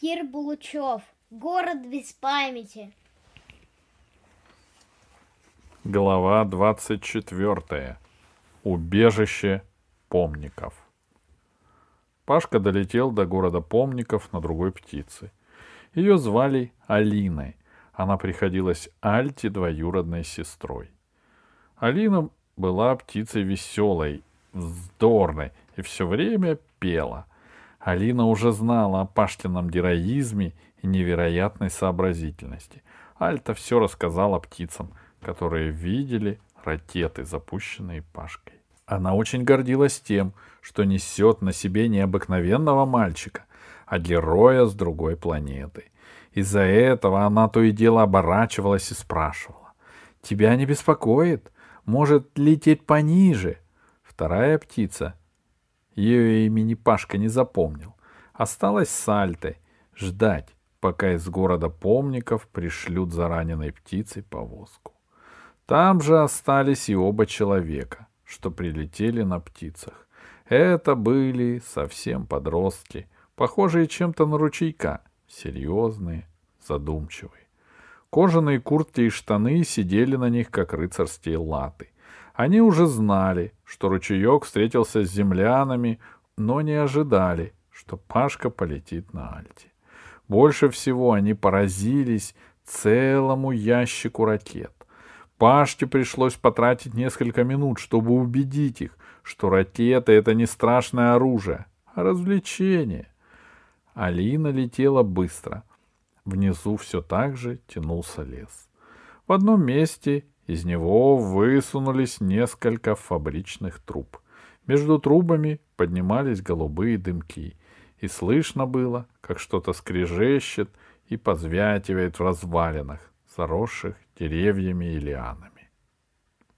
Кир Булучев, Город без памяти. Глава 24. Убежище помников. Пашка долетел до города помников на другой птице. Ее звали Алиной. Она приходилась Альте двоюродной сестрой. Алина была птицей веселой, вздорной и все время пела. Алина уже знала о Пашкином героизме и невероятной сообразительности. Альта все рассказала птицам, которые видели ракеты, запущенные Пашкой. Она очень гордилась тем, что несет на себе необыкновенного мальчика, а героя с другой планеты. Из-за этого она то и дело оборачивалась и спрашивала. «Тебя не беспокоит? Может лететь пониже?» Вторая птица, ее имени Пашка не запомнил. Осталось с ждать, пока из города помников пришлют за раненой птицей повозку. Там же остались и оба человека, что прилетели на птицах. Это были совсем подростки, похожие чем-то на ручейка, серьезные, задумчивые. Кожаные куртки и штаны сидели на них, как рыцарские латы. Они уже знали, что ручеек встретился с землянами, но не ожидали, что Пашка полетит на Альте. Больше всего они поразились целому ящику ракет. Пашке пришлось потратить несколько минут, чтобы убедить их, что ракеты — это не страшное оружие, а развлечение. Алина летела быстро. Внизу все так же тянулся лес. В одном месте из него высунулись несколько фабричных труб. Между трубами поднимались голубые дымки, и слышно было, как что-то скрежещет и позвякивает в развалинах, заросших деревьями и лианами.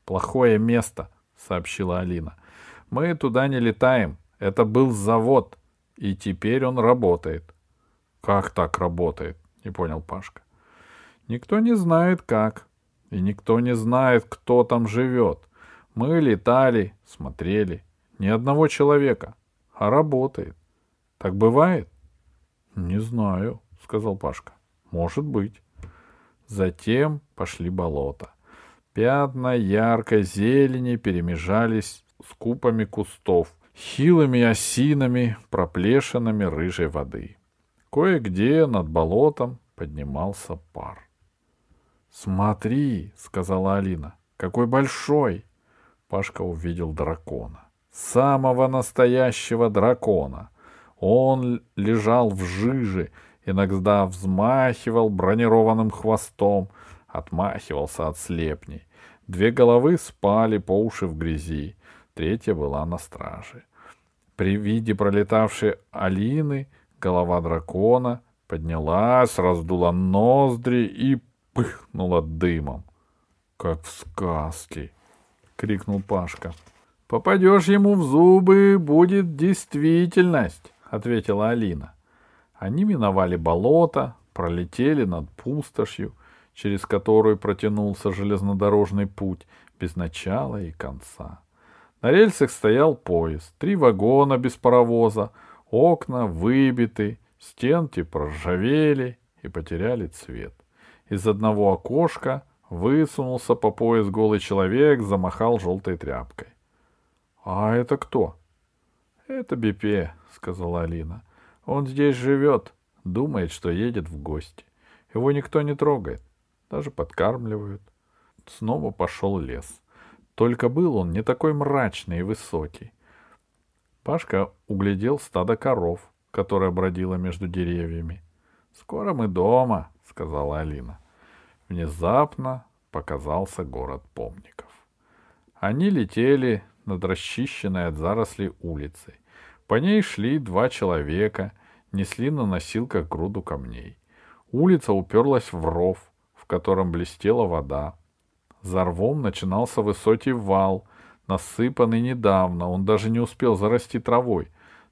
«Плохое место», — сообщила Алина. «Мы туда не летаем. Это был завод, и теперь он работает». «Как так работает?» — не понял Пашка. «Никто не знает, как», и никто не знает, кто там живет. Мы летали, смотрели. Ни одного человека. А работает. Так бывает? Не знаю, сказал Пашка. Может быть. Затем пошли болота. Пятна яркой зелени перемежались с купами кустов, хилыми осинами, проплешинами рыжей воды. Кое-где над болотом поднимался пар. «Смотри», — сказала Алина, — «какой большой!» Пашка увидел дракона. Самого настоящего дракона. Он лежал в жиже, иногда взмахивал бронированным хвостом, отмахивался от слепней. Две головы спали по уши в грязи, третья была на страже. При виде пролетавшей Алины голова дракона поднялась, раздула ноздри и пыхнуло дымом. «Как в сказке!» — крикнул Пашка. «Попадешь ему в зубы, будет действительность!» — ответила Алина. Они миновали болото, пролетели над пустошью, через которую протянулся железнодорожный путь без начала и конца. На рельсах стоял поезд, три вагона без паровоза, окна выбиты, стенки проржавели и потеряли цвет. Из одного окошка высунулся по пояс голый человек, замахал желтой тряпкой. «А это кто?» «Это Бипе», — сказала Алина. «Он здесь живет, думает, что едет в гости. Его никто не трогает, даже подкармливают». Снова пошел лес. Только был он не такой мрачный и высокий. Пашка углядел стадо коров, которое бродило между деревьями. «Скоро мы дома», — сказала Алина. Внезапно показался город помников. Они летели над расчищенной от зарослей улицей. По ней шли два человека, несли на носилках груду камней. Улица уперлась в ров, в котором блестела вода. За рвом начинался высокий вал, насыпанный недавно, он даже не успел зарасти травой.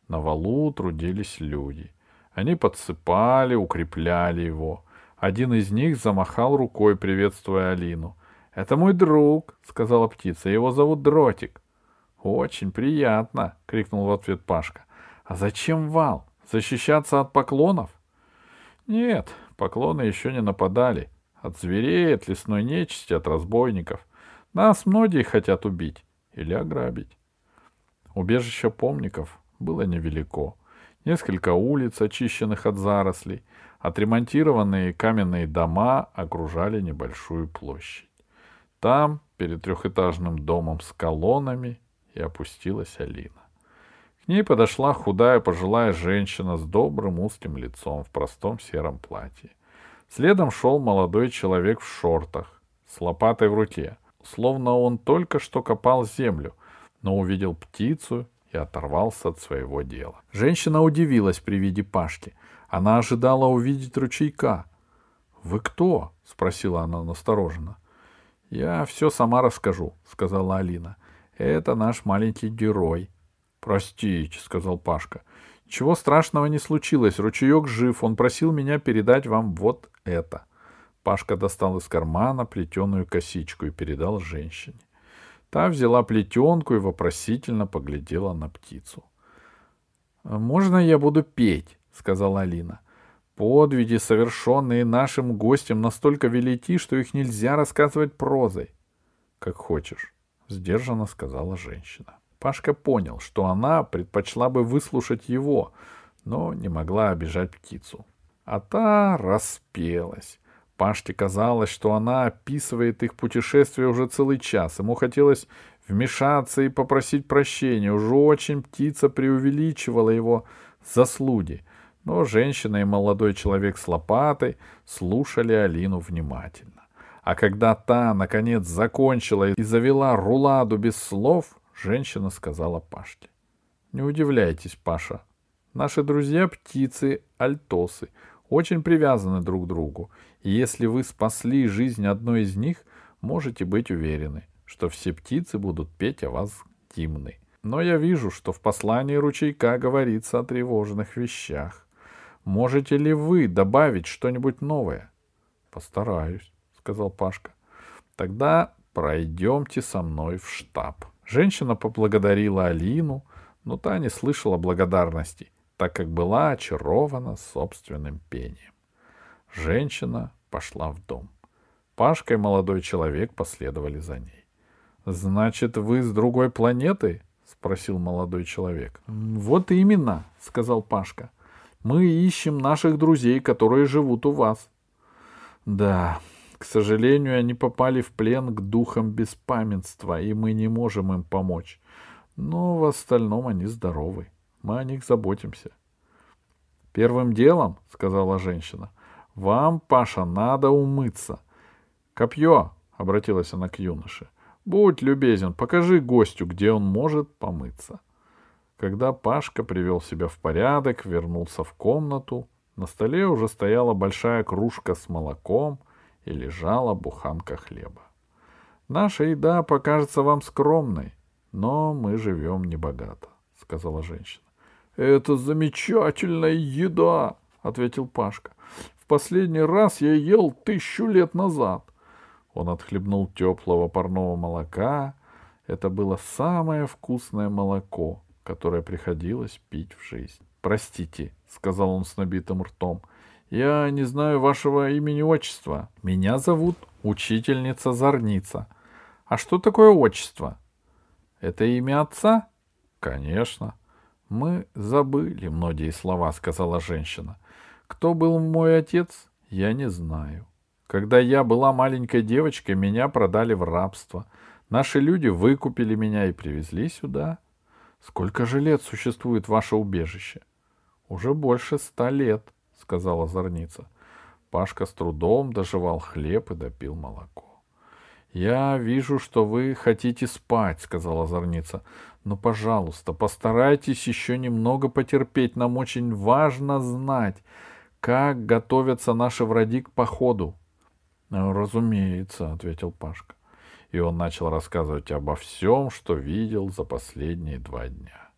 На валу трудились люди. Они подсыпали, укрепляли его — один из них замахал рукой, приветствуя Алину. «Это мой друг», — сказала птица. «Его зовут Дротик». «Очень приятно!» — крикнул в ответ Пашка. «А зачем вал? Защищаться от поклонов?» «Нет, поклоны еще не нападали. От зверей, от лесной нечисти, от разбойников. Нас многие хотят убить или ограбить». Убежище помников было невелико. Несколько улиц, очищенных от зарослей, Отремонтированные каменные дома окружали небольшую площадь. Там, перед трехэтажным домом с колоннами, и опустилась Алина. К ней подошла худая пожилая женщина с добрым узким лицом в простом сером платье. Следом шел молодой человек в шортах, с лопатой в руке, словно он только что копал землю, но увидел птицу и оторвался от своего дела. Женщина удивилась при виде Пашки — она ожидала увидеть ручейка. «Вы кто?» — спросила она настороженно. «Я все сама расскажу», — сказала Алина. «Это наш маленький герой». «Простите», — сказал Пашка. «Чего страшного не случилось, ручеек жив, он просил меня передать вам вот это». Пашка достал из кармана плетеную косичку и передал женщине. Та взяла плетенку и вопросительно поглядела на птицу. «Можно я буду петь?» сказала Алина. Подвиги, совершенные нашим гостем, настолько велики, что их нельзя рассказывать прозой. Как хочешь, сдержанно сказала женщина. Пашка понял, что она предпочла бы выслушать его, но не могла обижать птицу. А та распелась. Паште казалось, что она описывает их путешествие уже целый час. Ему хотелось вмешаться и попросить прощения. Уже очень птица преувеличивала его заслуги. Но женщина и молодой человек с лопатой слушали Алину внимательно. А когда та, наконец, закончила и завела руладу без слов, женщина сказала Пашке. «Не удивляйтесь, Паша. Наши друзья — птицы, альтосы, очень привязаны друг к другу. И если вы спасли жизнь одной из них, можете быть уверены, что все птицы будут петь о вас гимны. Но я вижу, что в послании ручейка говорится о тревожных вещах. Можете ли вы добавить что-нибудь новое? Постараюсь, сказал Пашка. Тогда пройдемте со мной в штаб. Женщина поблагодарила Алину, но та не слышала благодарности, так как была очарована собственным пением. Женщина пошла в дом. Пашка и молодой человек последовали за ней. «Значит, вы с другой планеты?» — спросил молодой человек. «Вот именно», — сказал Пашка. — мы ищем наших друзей, которые живут у вас. Да, к сожалению, они попали в плен к духам беспамятства, и мы не можем им помочь. Но в остальном они здоровы. Мы о них заботимся. Первым делом, сказала женщина, вам, Паша, надо умыться. Копье, обратилась она к юноше. Будь любезен, покажи гостю, где он может помыться. — когда Пашка привел себя в порядок, вернулся в комнату, на столе уже стояла большая кружка с молоком и лежала буханка хлеба. «Наша еда покажется вам скромной, но мы живем небогато», — сказала женщина. «Это замечательная еда!» — ответил Пашка. «В последний раз я ел тысячу лет назад». Он отхлебнул теплого парного молока. Это было самое вкусное молоко — которое приходилось пить в жизнь. «Простите», — сказал он с набитым ртом, — «я не знаю вашего имени-отчества. Меня зовут учительница Зорница. А что такое отчество?» «Это имя отца?» «Конечно». «Мы забыли многие слова», — сказала женщина. «Кто был мой отец, я не знаю. Когда я была маленькой девочкой, меня продали в рабство. Наши люди выкупили меня и привезли сюда. Сколько же лет существует ваше убежище? Уже больше ста лет, сказала зорница. Пашка с трудом доживал хлеб и допил молоко. Я вижу, что вы хотите спать, сказала зорница. Но, пожалуйста, постарайтесь еще немного потерпеть. Нам очень важно знать, как готовятся наши враги к походу. Разумеется, ответил Пашка и он начал рассказывать обо всем, что видел за последние два дня.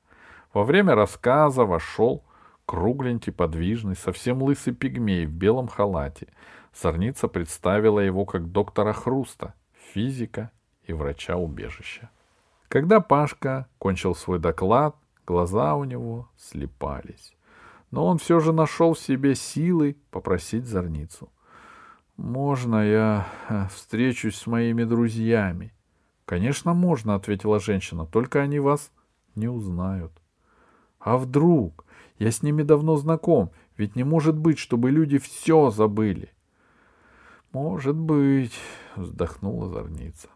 Во время рассказа вошел кругленький, подвижный, совсем лысый пигмей в белом халате. Сорница представила его как доктора Хруста, физика и врача убежища. Когда Пашка кончил свой доклад, глаза у него слепались. Но он все же нашел в себе силы попросить Зорницу — «Можно я э, встречусь с моими друзьями?» «Конечно, можно», — ответила женщина, — «только они вас не узнают». «А вдруг? Я с ними давно знаком, ведь не может быть, чтобы люди все забыли». «Может быть», — вздохнула зорница.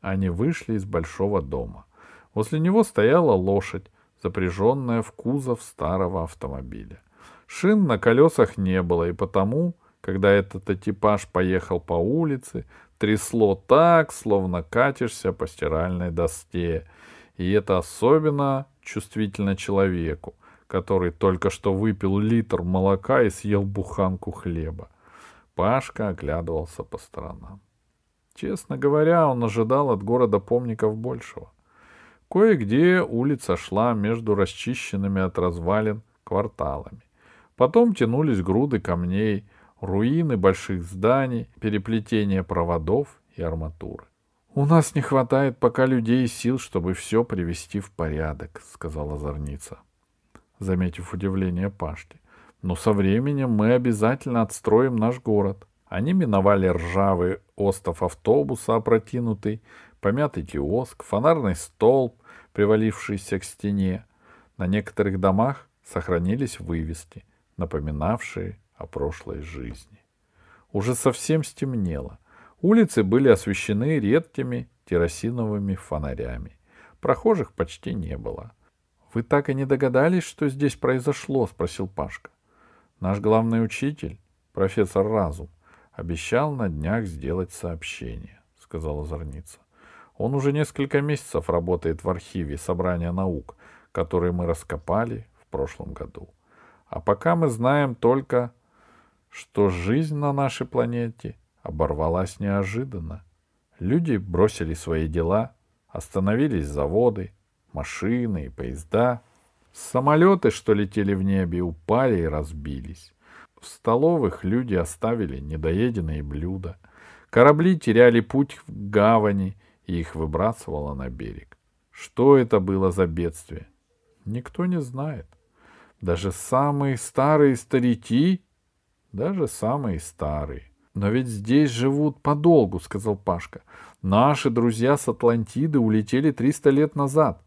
Они вышли из большого дома. Возле него стояла лошадь, запряженная в кузов старого автомобиля. Шин на колесах не было, и потому когда этот экипаж поехал по улице, трясло так, словно катишься по стиральной доске. И это особенно чувствительно человеку, который только что выпил литр молока и съел буханку хлеба. Пашка оглядывался по сторонам. Честно говоря, он ожидал от города помников большего. Кое-где улица шла между расчищенными от развалин кварталами. Потом тянулись груды камней — руины больших зданий, переплетение проводов и арматуры. «У нас не хватает пока людей и сил, чтобы все привести в порядок», — сказала Зорница, заметив удивление Пашки. «Но со временем мы обязательно отстроим наш город». Они миновали ржавый остов автобуса, опрокинутый, помятый киоск, фонарный столб, привалившийся к стене. На некоторых домах сохранились вывески, напоминавшие о прошлой жизни. Уже совсем стемнело. Улицы были освещены редкими керосиновыми фонарями. Прохожих почти не было. «Вы так и не догадались, что здесь произошло?» — спросил Пашка. «Наш главный учитель, профессор Разум, обещал на днях сделать сообщение», — сказала Зорница. «Он уже несколько месяцев работает в архиве собрания наук, которые мы раскопали в прошлом году. А пока мы знаем только что жизнь на нашей планете оборвалась неожиданно. Люди бросили свои дела, остановились заводы, машины и поезда. Самолеты, что летели в небе, упали и разбились. В столовых люди оставили недоеденные блюда. Корабли теряли путь в гавани, и их выбрасывало на берег. Что это было за бедствие? Никто не знает. Даже самые старые старики даже самые старые. «Но ведь здесь живут подолгу», — сказал Пашка. «Наши друзья с Атлантиды улетели 300 лет назад».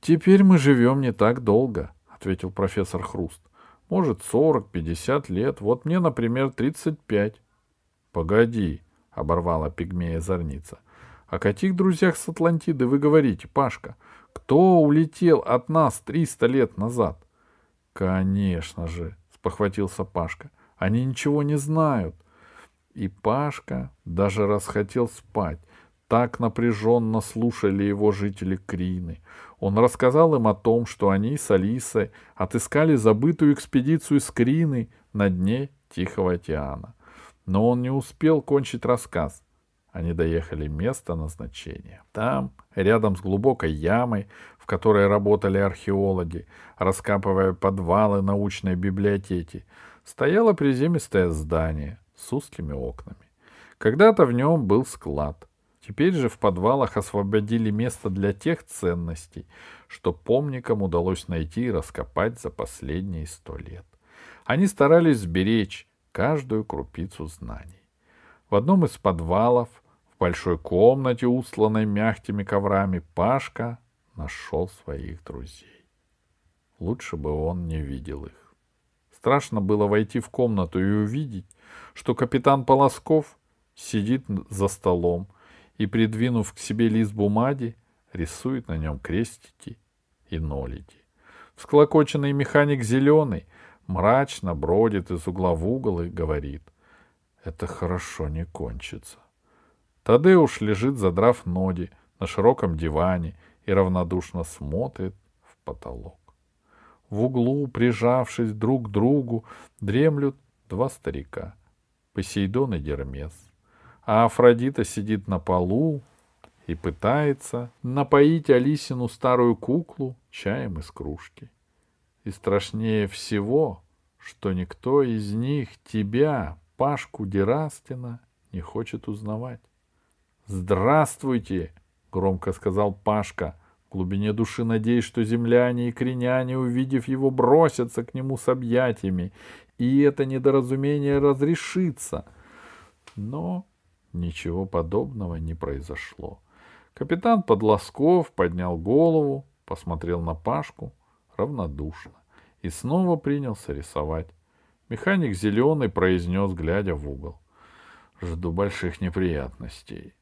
«Теперь мы живем не так долго», — ответил профессор Хруст. «Может, 40-50 лет. Вот мне, например, 35». «Погоди», — оборвала пигмея зорница. «О каких друзьях с Атлантиды вы говорите, Пашка? Кто улетел от нас 300 лет назад?» «Конечно же», Похватился Пашка. Они ничего не знают. И Пашка даже расхотел спать. Так напряженно слушали его жители Крины. Он рассказал им о том, что они с Алисой отыскали забытую экспедицию с Крины на дне Тихого океана. Но он не успел кончить рассказ. Они доехали место назначения. Там, рядом с глубокой ямой, в которой работали археологи, раскапывая подвалы научной библиотеки, стояло приземистое здание с узкими окнами. Когда-то в нем был склад. Теперь же в подвалах освободили место для тех ценностей, что помникам удалось найти и раскопать за последние сто лет. Они старались сберечь каждую крупицу знаний. В одном из подвалов, в большой комнате, устланной мягкими коврами, Пашка нашел своих друзей. Лучше бы он не видел их. Страшно было войти в комнату и увидеть, что капитан Полосков сидит за столом и, придвинув к себе лист бумаги, рисует на нем крестики и нолики. Всклокоченный механик зеленый мрачно бродит из угла в угол и говорит, «Это хорошо не кончится». Тадеуш лежит, задрав ноги, на широком диване и равнодушно смотрит в потолок. В углу, прижавшись друг к другу, дремлют два старика — Посейдон и Гермес. А Афродита сидит на полу и пытается напоить Алисину старую куклу чаем из кружки. И страшнее всего, что никто из них тебя, Пашку Дерастина, не хочет узнавать. «Здравствуйте!» громко сказал Пашка, в глубине души надеясь, что земляне и криняне, увидев его, бросятся к нему с объятиями, и это недоразумение разрешится. Но ничего подобного не произошло. Капитан Подлосков поднял голову, посмотрел на Пашку равнодушно и снова принялся рисовать. Механик Зеленый произнес, глядя в угол. «Жду больших неприятностей»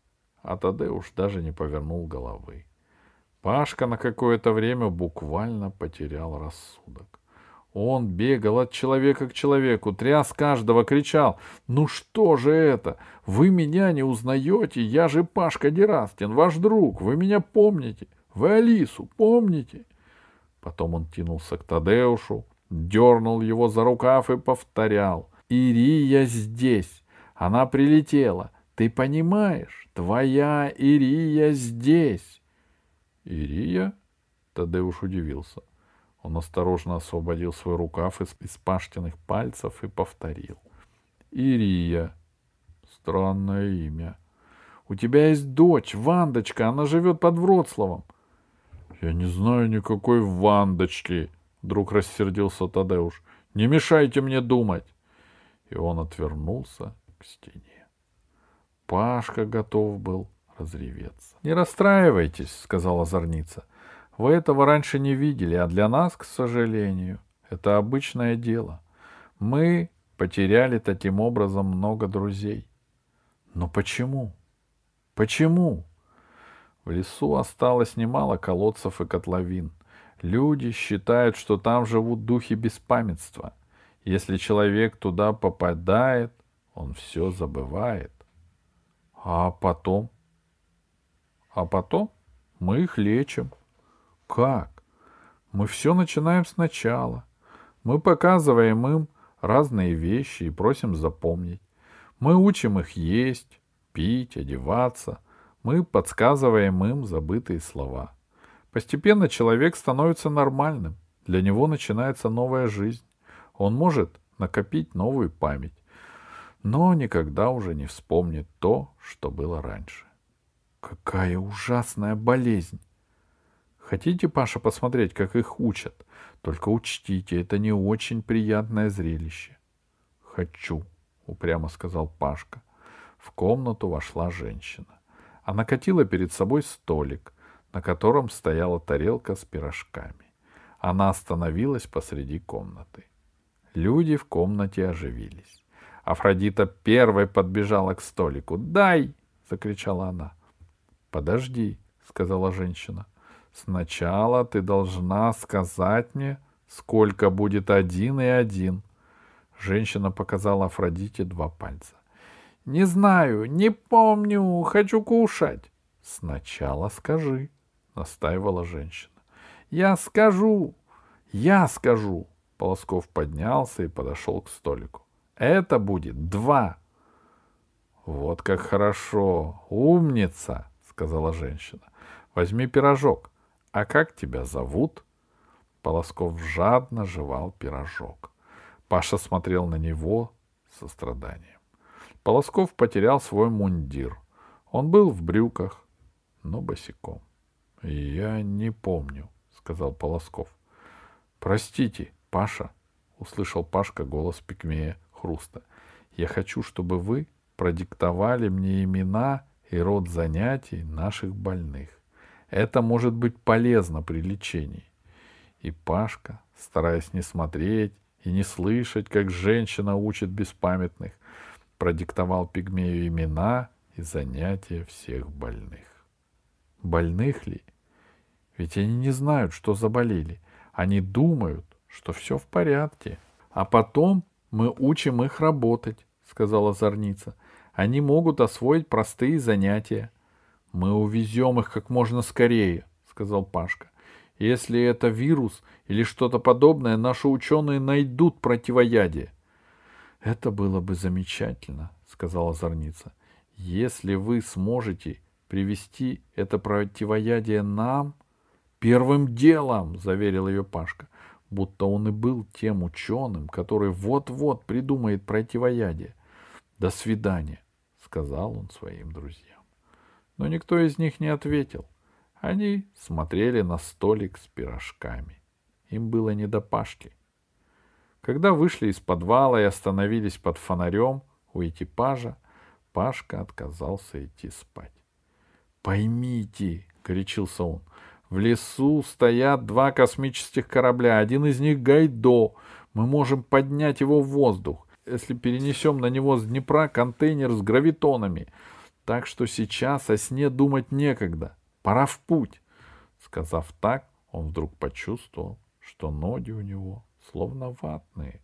а Тадеуш даже не повернул головы. Пашка на какое-то время буквально потерял рассудок. Он бегал от человека к человеку, тряс каждого, кричал «Ну что же это? Вы меня не узнаете? Я же Пашка Дерастин, ваш друг, вы меня помните? Вы Алису помните?» Потом он тянулся к Тадеушу, дернул его за рукав и повторял «Ирия здесь! Она прилетела! Ты понимаешь, твоя Ирия здесь. Ирия? Тадеуш удивился. Он осторожно освободил свой рукав из, из паштиных пальцев и повторил. Ирия. Странное имя. У тебя есть дочь, Вандочка, она живет под Вроцлавом. Я не знаю никакой Вандочки, вдруг рассердился Тадеуш. Не мешайте мне думать. И он отвернулся к стене. Пашка готов был разреветься. — Не расстраивайтесь, — сказала Зорница. — Вы этого раньше не видели, а для нас, к сожалению, это обычное дело. Мы потеряли таким образом много друзей. — Но почему? Почему? В лесу осталось немало колодцев и котловин. Люди считают, что там живут духи беспамятства. Если человек туда попадает, он все забывает. А потом? А потом мы их лечим. Как? Мы все начинаем сначала. Мы показываем им разные вещи и просим запомнить. Мы учим их есть, пить, одеваться. Мы подсказываем им забытые слова. Постепенно человек становится нормальным. Для него начинается новая жизнь. Он может накопить новую память но никогда уже не вспомнит то, что было раньше. Какая ужасная болезнь! Хотите, Паша, посмотреть, как их учат? Только учтите, это не очень приятное зрелище. Хочу, упрямо сказал Пашка. В комнату вошла женщина. Она катила перед собой столик, на котором стояла тарелка с пирожками. Она остановилась посреди комнаты. Люди в комнате оживились. Афродита первой подбежала к столику. «Дай!» — закричала она. «Подожди», — сказала женщина. «Сначала ты должна сказать мне, сколько будет один и один». Женщина показала Афродите два пальца. «Не знаю, не помню, хочу кушать». «Сначала скажи», — настаивала женщина. «Я скажу, я скажу». Полосков поднялся и подошел к столику. Это будет два. Вот как хорошо. Умница, сказала женщина. Возьми пирожок. А как тебя зовут? Полосков жадно жевал пирожок. Паша смотрел на него со страданием. Полосков потерял свой мундир. Он был в брюках, но босиком. — Я не помню, — сказал Полосков. — Простите, Паша, — услышал Пашка голос пикмея хруста. Я хочу, чтобы вы продиктовали мне имена и род занятий наших больных. Это может быть полезно при лечении. И Пашка, стараясь не смотреть и не слышать, как женщина учит беспамятных, продиктовал пигмею имена и занятия всех больных. Больных ли? Ведь они не знают, что заболели. Они думают, что все в порядке. А потом мы учим их работать, сказала Зорница. Они могут освоить простые занятия. Мы увезем их как можно скорее, сказал Пашка. Если это вирус или что-то подобное, наши ученые найдут противоядие. Это было бы замечательно, сказала Зорница. Если вы сможете привести это противоядие нам, первым делом, заверил ее Пашка будто он и был тем ученым, который вот-вот придумает противоядие. «До свидания», — сказал он своим друзьям. Но никто из них не ответил. Они смотрели на столик с пирожками. Им было не до Пашки. Когда вышли из подвала и остановились под фонарем у экипажа, Пашка отказался идти спать. «Поймите!» — кричился он. В лесу стоят два космических корабля. Один из них Гайдо. Мы можем поднять его в воздух. Если перенесем на него с Днепра контейнер с гравитонами. Так что сейчас о сне думать некогда. Пора в путь. Сказав так, он вдруг почувствовал, что ноги у него словно ватные.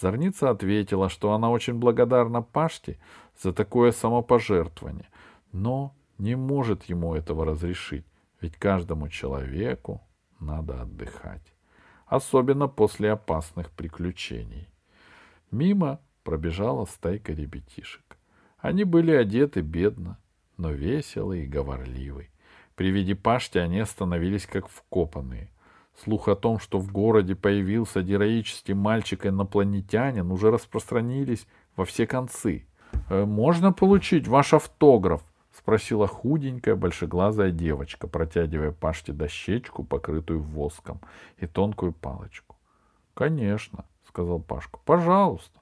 Зорница ответила, что она очень благодарна Паште за такое самопожертвование, но не может ему этого разрешить. Ведь каждому человеку надо отдыхать, особенно после опасных приключений. Мимо пробежала стайка ребятишек. Они были одеты бедно, но весело и говорливы. При виде пашти они остановились как вкопанные. Слух о том, что в городе появился героический мальчик-инопланетянин, уже распространились во все концы. «Э, «Можно получить ваш автограф?» — спросила худенькая, большеглазая девочка, протягивая Паште дощечку, покрытую воском, и тонкую палочку. — Конечно, — сказал Пашка. — Пожалуйста.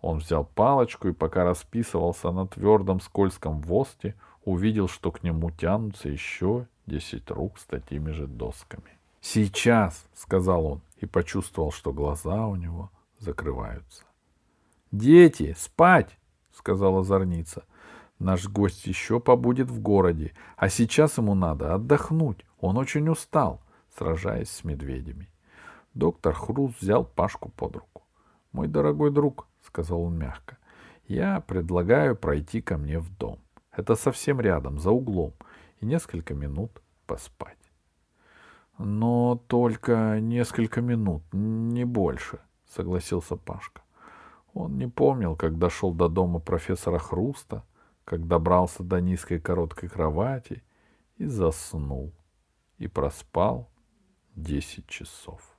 Он взял палочку и, пока расписывался на твердом скользком воске, увидел, что к нему тянутся еще десять рук с такими же досками. «Сейчас!» — сказал он и почувствовал, что глаза у него закрываются. «Дети, спать!» — сказала зорница — Наш гость еще побудет в городе, а сейчас ему надо отдохнуть. Он очень устал, сражаясь с медведями. Доктор Хруз взял Пашку под руку. «Мой дорогой друг», — сказал он мягко, — «я предлагаю пройти ко мне в дом. Это совсем рядом, за углом, и несколько минут поспать». «Но только несколько минут, не больше», — согласился Пашка. Он не помнил, как дошел до дома профессора Хруста — как добрался до низкой короткой кровати и заснул, и проспал десять часов.